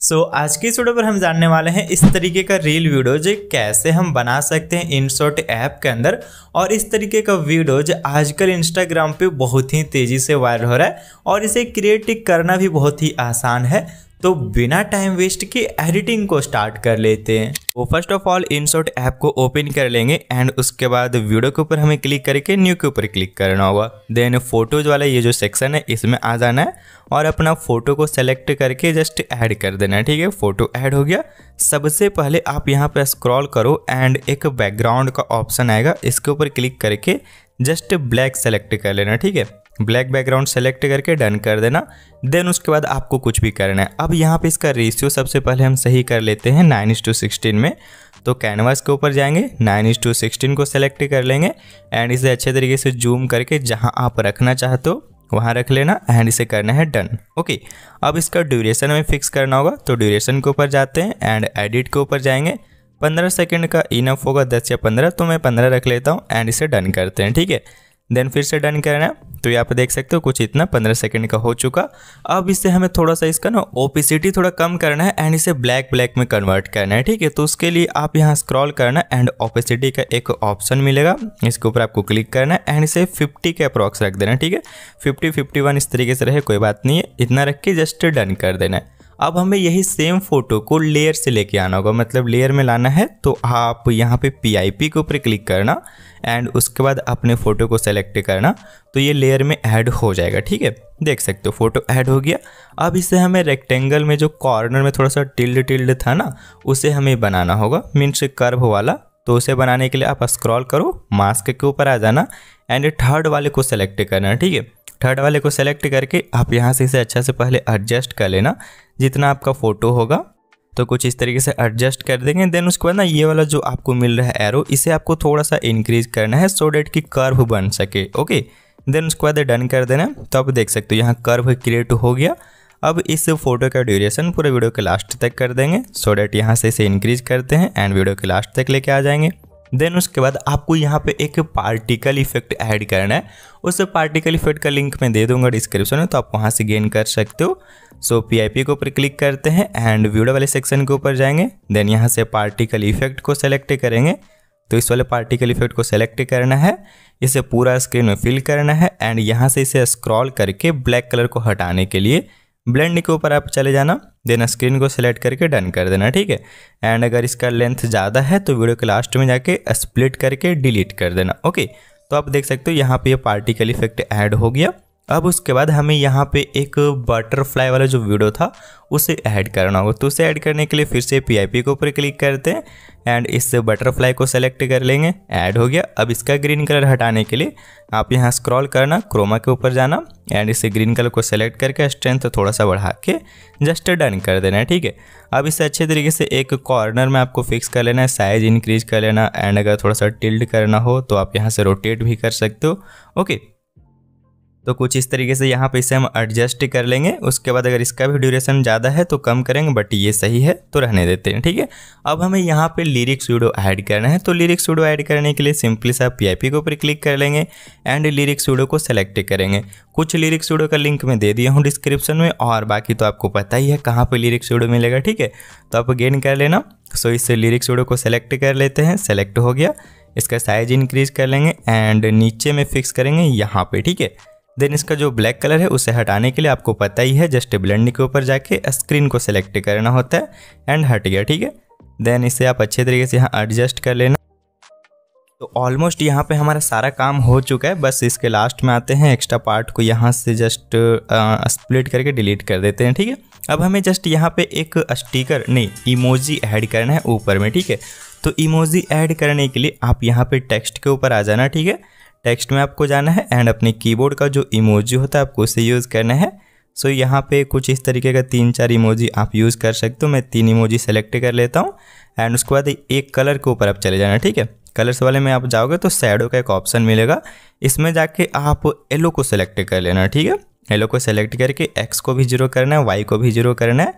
सो so, आज की इस वीडियो पर हम जानने वाले हैं इस तरीके का रील वीडियो जो कैसे हम बना सकते हैं इनशॉट ऐप के अंदर और इस तरीके का वीडियो जो आजकल इंस्टाग्राम पे बहुत ही तेज़ी से वायरल हो रहा है और इसे क्रिएट करना भी बहुत ही आसान है तो बिना टाइम वेस्ट के एडिटिंग को स्टार्ट कर लेते हैं वो first of all InShot app को ओपन कर लेंगे एंड उसके बाद वीडियो के ऊपर हमें क्लिक करके न्यू के ऊपर क्लिक करना होगा देन फोटोज वाला ये जो सेक्शन है इसमें आ जाना है और अपना फोटो को सेलेक्ट करके जस्ट ऐड कर देना है ठीक है फोटो ऐड हो गया सबसे पहले आप यहाँ पर स्क्रॉल करो एंड एक बैकग्राउंड का ऑप्शन आएगा इसके ऊपर क्लिक करके जस्ट ब्लैक सेलेक्ट कर लेना ठीक है ब्लैक बैकग्राउंड सेलेक्ट करके डन कर देना देन उसके बाद आपको कुछ भी करना है अब यहाँ पे इसका रेशियो सबसे पहले हम सही कर लेते हैं नाइन इस टू सिक्सटीन में तो कैनवास के ऊपर जाएंगे नाइन इस टू सिक्सटीन को सेलेक्ट कर लेंगे एंड इसे अच्छे तरीके से जूम करके जहाँ आप रखना चाहते हो वहाँ रख लेना एंड इसे करना है डन ओके अब इसका ड्यूरेशन में फिक्स करना होगा तो ड्यूरेशन के ऊपर जाते हैं एंड एडिट के ऊपर जाएंगे पंद्रह सेकेंड का इनफ होगा दस या पंद्रह तो मैं पंद्रह रख लेता हूँ एंड इसे डन करते हैं ठीक है देन फिर से डन करना है तो यहाँ पे देख सकते हो कुछ इतना पंद्रह सेकंड का हो चुका अब इससे हमें थोड़ा सा इसका ना ओपिसिटी थोड़ा कम करना है एंड इसे ब्लैक ब्लैक में कन्वर्ट करना है ठीक है तो उसके लिए आप यहाँ स्क्रॉल करना एंड ओपिसिटी का एक ऑप्शन मिलेगा इसके ऊपर आपको क्लिक करना है एंड इसे फिफ्टी के अप्रॉक्स रख देना ठीक है फिफ्टी फिफ्टी इस तरीके से रहे कोई बात नहीं है इतना रख के जस्ट डन कर देना है अब हमें यही सेम फोटो को लेयर से लेके आना होगा मतलब लेयर में लाना है तो आप यहाँ पे पी के ऊपर क्लिक करना एंड उसके बाद अपने फ़ोटो को सेलेक्ट करना तो ये लेयर में ऐड हो जाएगा ठीक है देख सकते हो फोटो ऐड हो गया अब इसे हमें रेक्टेंगल में जो कॉर्नर में थोड़ा सा टिल्ड टिल्ड था ना उसे हमें बनाना होगा मीन्स कर्व वाला तो उसे बनाने के लिए आप स्क्रॉल करो मास्क के ऊपर आ जाना एंड थर्ड वाले को सेलेक्ट करना ठीक है थर्ड वाले को सेलेक्ट करके आप यहाँ से इसे अच्छा से पहले एडजस्ट कर लेना जितना आपका फ़ोटो होगा तो कुछ इस तरीके से एडजस्ट कर देंगे देन उसके बाद ना ये वाला जो आपको मिल रहा है एरो इसे आपको थोड़ा सा इंक्रीज करना है सो डेट की कर्व बन सके ओके देन उसके बाद डन कर देना तो आप देख सकते हो यहाँ कर्व क्रिएट हो गया अब इस फोटो का ड्यूरेशन पूरे वीडियो के लास्ट तक कर देंगे सो डेट यहाँ से इसे इंक्रीज करते हैं एंड वीडियो के लास्ट तक लेके आ जाएंगे देन उसके बाद आपको यहाँ पे एक पार्टिकल इफेक्ट ऐड करना है उस पार्टिकल इफेक्ट का लिंक मैं दे दूंगा डिस्क्रिप्शन में तो आप वहाँ से गेन कर सकते हो सो पी आई पी के ऊपर क्लिक करते हैं एंड व्यूडो वाले सेक्शन के ऊपर जाएंगे देन यहाँ से पार्टिकल इफेक्ट को सेलेक्ट करेंगे तो इस वाले पार्टिकल इफेक्ट को सेलेक्ट करना है इसे पूरा स्क्रीन में फिल करना है एंड यहाँ से इसे स्क्रॉल करके ब्लैक कलर को हटाने के लिए ब्लेंड के ऊपर आप चले जाना देन स्क्रीन को सिलेक्ट करके डन कर देना ठीक है एंड अगर इसका लेंथ ज़्यादा है तो वीडियो के लास्ट में जाके स्प्लिट करके डिलीट कर देना ओके तो आप देख सकते हो यहाँ पे ये पार्टिकल इफेक्ट ऐड हो गया अब उसके बाद हमें यहाँ पे एक बटरफ्लाई वाला जो वीडियो था उसे ऐड करना होगा तो उसे ऐड करने के लिए फिर से पीआईपी के ऊपर क्लिक करते हैं एंड इस बटरफ्लाई को सेलेक्ट कर लेंगे ऐड हो गया अब इसका ग्रीन कलर हटाने के लिए आप यहाँ स्क्रॉल करना क्रोमा के ऊपर जाना एंड इसे ग्रीन कलर को सेलेक्ट करके स्ट्रेंथ थोड़ा सा बढ़ा के जस्ट डन कर देना है ठीक है अब इसे अच्छे तरीके से एक कॉर्नर में आपको फिक्स कर लेना है साइज इंक्रीज कर लेना एंड अगर थोड़ा सा टिल्ड करना हो तो आप यहाँ से रोटेट भी कर सकते हो ओके तो कुछ इस तरीके से यहाँ पे इसे हम एडजस्ट कर लेंगे उसके बाद अगर इसका भी ड्यूरेशन ज़्यादा है तो कम करेंगे बट ये सही है तो रहने देते हैं ठीक है अब हमें यहाँ पे लिरिक्स वीडियो ऐड करना है तो लिरिक्स वीडियो ऐड करने के लिए सिंपली से आप पी के ऊपर क्लिक कर लेंगे एंड लिरिक्स वीडियो को सेलेक्ट करेंगे कुछ लिरिक्स वीडियो का लिंक मैं दे दिया हूँ डिस्क्रिप्शन में और बाकी तो आपको पता ही है कहाँ पर लिरिक्स वीडियो मिलेगा ठीक है तो आप गेन कर लेना सो इससे लिरिक्स वीडियो को सेलेक्ट कर लेते हैं सेलेक्ट हो गया इसका साइज इंक्रीज कर लेंगे एंड नीचे में फिक्स करेंगे यहाँ पर ठीक है देन इसका जो ब्लैक कलर है उसे हटाने के लिए आपको पता ही है जस्ट ब्लेंड के ऊपर जाके स्क्रीन को सिलेक्ट करना होता है एंड हट गया ठीक है देन इसे आप अच्छे तरीके से यहाँ एडजस्ट कर लेना तो ऑलमोस्ट यहाँ पे हमारा सारा काम हो चुका है बस इसके लास्ट में आते हैं एक्स्ट्रा पार्ट को यहाँ से जस्ट स्प्लिट करके डिलीट कर देते हैं ठीक है अब हमें जस्ट यहाँ पे एक स्टिकर नहीं इमोजी ऐड करना है ऊपर में ठीक है तो इमोजी ऐड करने के लिए आप यहाँ पे टेक्स्ट के ऊपर आ जाना ठीक है टेक्स्ट में आपको जाना है एंड अपने कीबोर्ड का जो इमोजी होता है आपको उसे यूज़ करना है सो so, यहाँ पे कुछ इस तरीके का तीन चार इमोजी आप यूज़ कर सकते हो मैं तीन इमोजी सेलेक्ट कर लेता हूँ एंड उसके बाद एक कलर के ऊपर आप चले जाना ठीक है कलर्स वाले में आप जाओगे तो सैडो का एक ऑप्शन मिलेगा इसमें जाके आप येलो को सेलेक्ट कर लेना ठीक है येलो को सेलेक्ट करके एक्स को भी जीरो करना है वाई को भी जीरो करना है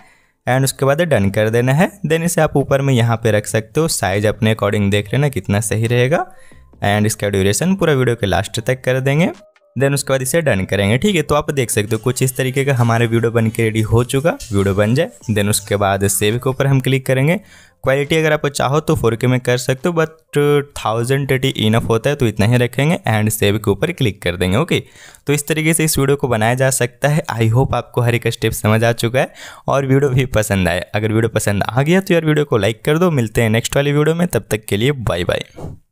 एंड उसके बाद डन कर देना है देन इसे आप ऊपर में यहाँ पे रख सकते हो साइज अपने अकॉर्डिंग देख लेना कितना सही रहेगा एंड इसका ड्यूरेशन पूरा वीडियो के लास्ट तक कर देंगे देन उसके बाद इसे डन करेंगे ठीक है तो आप देख सकते हो कुछ इस तरीके का हमारे वीडियो बन के रेडी हो चुका वीडियो बन जाए देन उसके बाद सेव के ऊपर हम क्लिक करेंगे क्वालिटी अगर आप चाहो तो फोर के में कर सकते हो बट थाउजेंड थर्टी इनफ होता है तो इतना ही रखेंगे एंड सेव के ऊपर क्लिक कर देंगे ओके तो इस तरीके से इस वीडियो को बनाया जा सकता है आई होप आपको हर एक स्टेप समझ आ चुका है और वीडियो भी पसंद आए अगर वीडियो पसंद आ गया तो यार वीडियो को लाइक कर दो मिलते हैं नेक्स्ट वाली वीडियो में तब तक के लिए बाय बाय